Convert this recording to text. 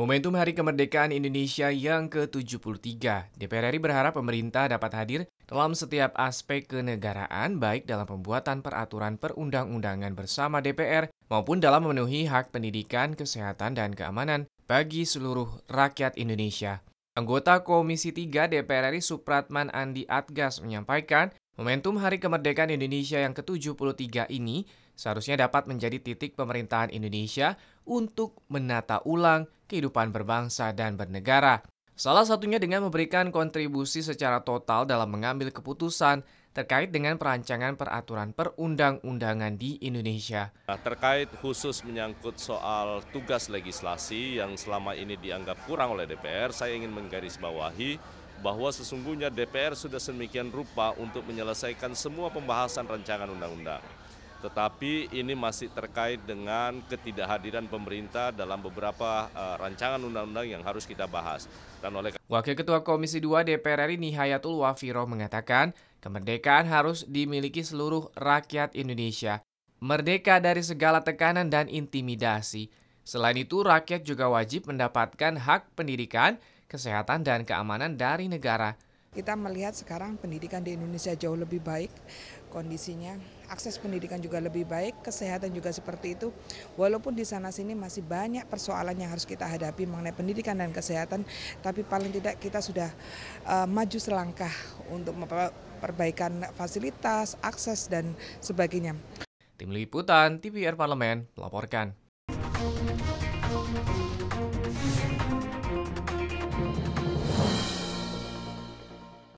Momentum Hari Kemerdekaan Indonesia yang ke-73, DPR RI berharap pemerintah dapat hadir dalam setiap aspek kenegaraan baik dalam pembuatan peraturan perundang-undangan bersama DPR maupun dalam memenuhi hak pendidikan, kesehatan, dan keamanan bagi seluruh rakyat Indonesia. Anggota Komisi 3 DPR RI Supratman Andi Atgas menyampaikan Momentum Hari Kemerdekaan Indonesia yang ke-73 ini seharusnya dapat menjadi titik pemerintahan Indonesia untuk menata ulang kehidupan berbangsa dan bernegara. Salah satunya dengan memberikan kontribusi secara total dalam mengambil keputusan terkait dengan perancangan peraturan perundang-undangan di Indonesia. Nah, terkait khusus menyangkut soal tugas legislasi yang selama ini dianggap kurang oleh DPR, saya ingin menggarisbawahi bahwa sesungguhnya DPR sudah semikian rupa untuk menyelesaikan semua pembahasan rancangan undang-undang. Tetapi ini masih terkait dengan ketidakhadiran pemerintah dalam beberapa uh, rancangan undang-undang yang harus kita bahas. Dan oleh Wakil Ketua Komisi 2 DPR RI Nihayatul Wafiro mengatakan, kemerdekaan harus dimiliki seluruh rakyat Indonesia, merdeka dari segala tekanan dan intimidasi. Selain itu, rakyat juga wajib mendapatkan hak pendidikan kesehatan, dan keamanan dari negara. Kita melihat sekarang pendidikan di Indonesia jauh lebih baik kondisinya, akses pendidikan juga lebih baik, kesehatan juga seperti itu. Walaupun di sana sini masih banyak persoalan yang harus kita hadapi mengenai pendidikan dan kesehatan, tapi paling tidak kita sudah uh, maju selangkah untuk perbaikan fasilitas, akses dan sebagainya. Tim Liputan TVR Parlemen melaporkan.